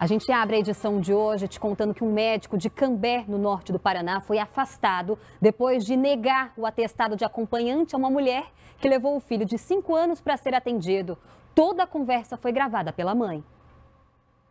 A gente abre a edição de hoje te contando que um médico de Cambé, no norte do Paraná, foi afastado depois de negar o atestado de acompanhante a uma mulher que levou o filho de 5 anos para ser atendido. Toda a conversa foi gravada pela mãe.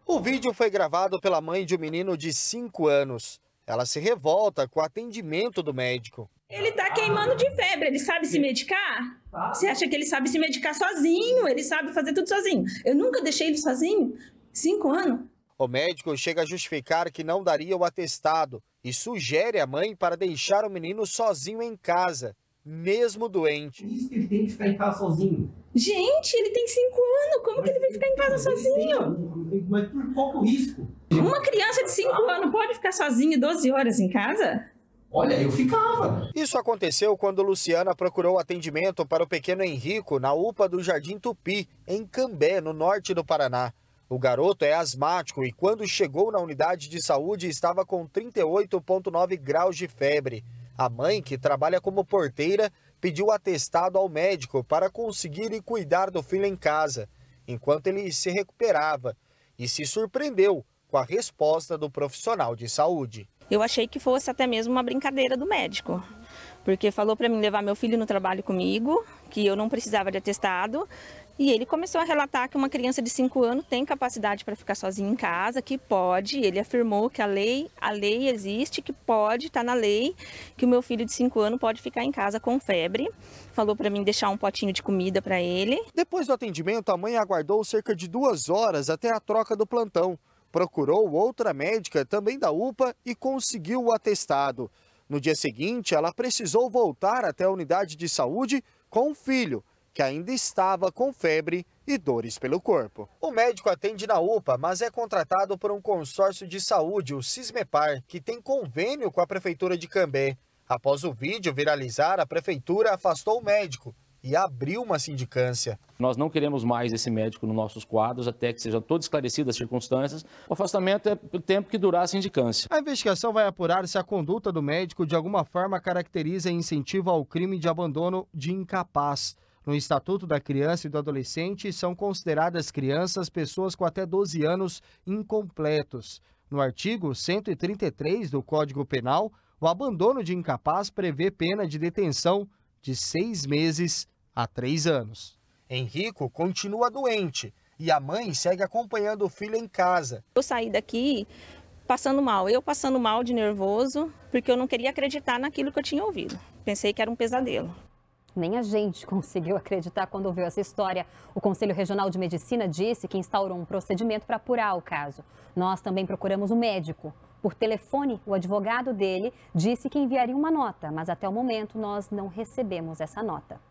O vídeo foi gravado pela mãe de um menino de 5 anos. Ela se revolta com o atendimento do médico. Ele está queimando de febre, ele sabe se medicar? Você acha que ele sabe se medicar sozinho? Ele sabe fazer tudo sozinho. Eu nunca deixei ele sozinho. Cinco anos? O médico chega a justificar que não daria o atestado e sugere à mãe para deixar o menino sozinho em casa, mesmo doente. Isso que ele tem que ficar em casa sozinho. Gente, ele tem cinco anos, como mas que ele vai ficar em casa sozinho? Mas por qual é o risco? Uma criança de cinco ah. anos pode ficar sozinha 12 horas em casa? Olha, eu ficava. Isso aconteceu quando Luciana procurou atendimento para o pequeno Henrico na UPA do Jardim Tupi, em Cambé, no norte do Paraná. O garoto é asmático e, quando chegou na unidade de saúde, estava com 38,9 graus de febre. A mãe, que trabalha como porteira, pediu atestado ao médico para conseguir ir cuidar do filho em casa, enquanto ele se recuperava, e se surpreendeu com a resposta do profissional de saúde. Eu achei que fosse até mesmo uma brincadeira do médico, porque falou para mim levar meu filho no trabalho comigo, que eu não precisava de atestado, e ele começou a relatar que uma criança de 5 anos tem capacidade para ficar sozinha em casa, que pode. Ele afirmou que a lei, a lei existe, que pode, está na lei, que o meu filho de 5 anos pode ficar em casa com febre. Falou para mim deixar um potinho de comida para ele. Depois do atendimento, a mãe aguardou cerca de duas horas até a troca do plantão. Procurou outra médica, também da UPA, e conseguiu o atestado. No dia seguinte, ela precisou voltar até a unidade de saúde com o filho, que ainda estava com febre e dores pelo corpo. O médico atende na UPA, mas é contratado por um consórcio de saúde, o Cismepar, que tem convênio com a prefeitura de Cambé. Após o vídeo viralizar, a prefeitura afastou o médico e abriu uma sindicância. Nós não queremos mais esse médico nos nossos quadros até que sejam todas esclarecidas as circunstâncias. O afastamento é pelo tempo que durar a sindicância. A investigação vai apurar se a conduta do médico de alguma forma caracteriza incentivo ao crime de abandono de incapaz. No Estatuto da Criança e do Adolescente, são consideradas crianças pessoas com até 12 anos incompletos. No artigo 133 do Código Penal, o abandono de incapaz prevê pena de detenção de seis meses a três anos. Henrico continua doente e a mãe segue acompanhando o filho em casa. Eu saí daqui passando mal, eu passando mal de nervoso, porque eu não queria acreditar naquilo que eu tinha ouvido. Pensei que era um pesadelo. Nem a gente conseguiu acreditar quando ouviu essa história. O Conselho Regional de Medicina disse que instaurou um procedimento para apurar o caso. Nós também procuramos o um médico. Por telefone, o advogado dele disse que enviaria uma nota, mas até o momento nós não recebemos essa nota.